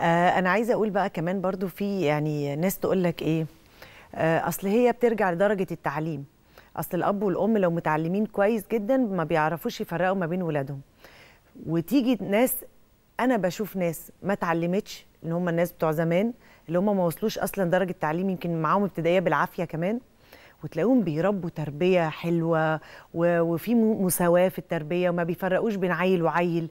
آه، انا عايزه اقول بقى كمان برضو في يعني ناس تقول لك ايه آه، اصل هي بترجع لدرجه التعليم اصل الاب والام لو متعلمين كويس جدا ما بيعرفوش يفرقوا ما بين ولادهم وتيجي ناس انا بشوف ناس ما اتعلمتش اللي هم الناس بتوع زمان اللي هم ما وصلوش اصلا درجه تعليم يمكن معاهم ابتدائيه بالعافيه كمان وتلاقيهم بيربوا تربيه حلوه وفي مساواه في التربيه وما بيفرقوش بين عيل وعيل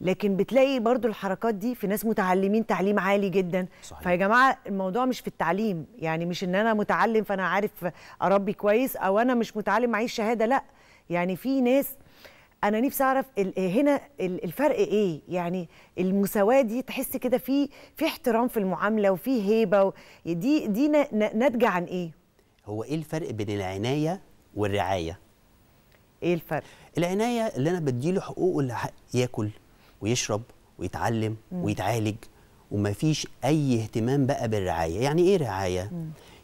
لكن بتلاقي برضو الحركات دي في ناس متعلمين تعليم عالي جدا فيا جماعه الموضوع مش في التعليم يعني مش ان انا متعلم فانا عارف اربي كويس او انا مش متعلم معيش شهاده لا يعني في ناس انا نفسي اعرف هنا الفرق ايه يعني المساواه دي تحس كده في في احترام في المعامله وفي هيبه دي دي ناتجه عن ايه هو ايه الفرق بين العنايه والرعايه ايه الفرق العنايه اللي انا بديله حقوقه اللي ياكل ويشرب ويتعلم ويتعالج ويتعالج فيش اي اهتمام بقى بالرعايه يعني ايه رعايه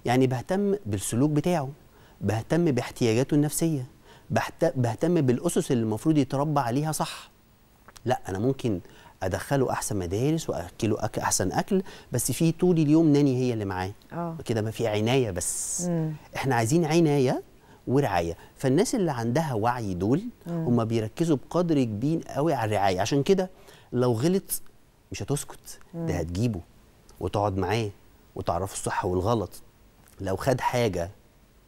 يعني بهتم بالسلوك بتاعه بهتم باحتياجاته النفسيه بهتم بالاسس اللي المفروض يتربى عليها صح لا انا ممكن ادخله احسن مدارس واكله أكل احسن اكل بس في طول اليوم ناني هي اللي معاه آه. كده ما في عنايه بس مم. احنا عايزين عنايه ورعايه فالناس اللي عندها وعي دول هم بيركزوا بقدر كبير قوي على الرعايه عشان كده لو غلط مش هتسكت ده هتجيبه وتقعد معاه وتعرفه الصح والغلط لو خد حاجه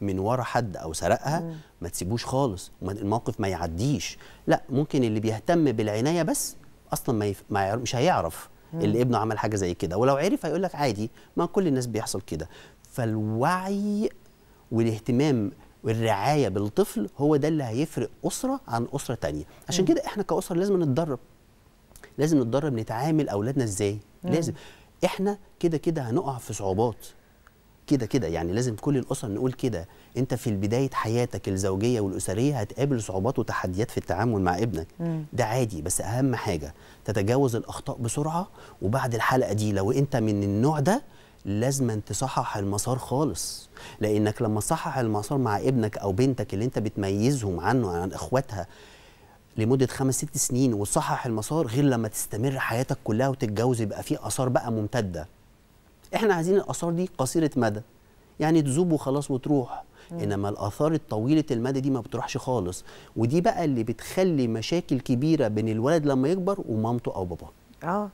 من ورا حد او سرقها ما تسيبوش خالص الموقف ما يعديش لا ممكن اللي بيهتم بالعنايه بس اصلا ما, يف... ما يعرف... مش هيعرف اللي ابنه عمل حاجه زي كده ولو عرف هيقول لك عادي ما كل الناس بيحصل كده فالوعي والاهتمام والرعايه بالطفل هو ده اللي هيفرق اسره عن اسره تانية عشان كده احنا كاسره لازم نتدرب لازم نتدرب نتعامل اولادنا ازاي لازم احنا كده كده هنقع في صعوبات كده كده يعني لازم كل الاسر نقول كده انت في بدايه حياتك الزوجيه والاسريه هتقابل صعوبات وتحديات في التعامل مع ابنك مم. ده عادي بس اهم حاجه تتجاوز الاخطاء بسرعه وبعد الحلقه دي لو انت من النوع ده لازم تصحح المسار خالص لانك لما تصحح المسار مع ابنك او بنتك اللي انت بتميزهم عنه عن اخواتها لمده خمس ست سنين وتصحح المسار غير لما تستمر حياتك كلها وتتجوز يبقى في اثار بقى ممتده احنا عايزين الاثار دي قصيره مدى يعني تذوب وخلاص وتروح انما الاثار الطويله المدى دي ما بتروحش خالص ودي بقى اللي بتخلي مشاكل كبيره بين الولد لما يكبر ومامته او باباه اه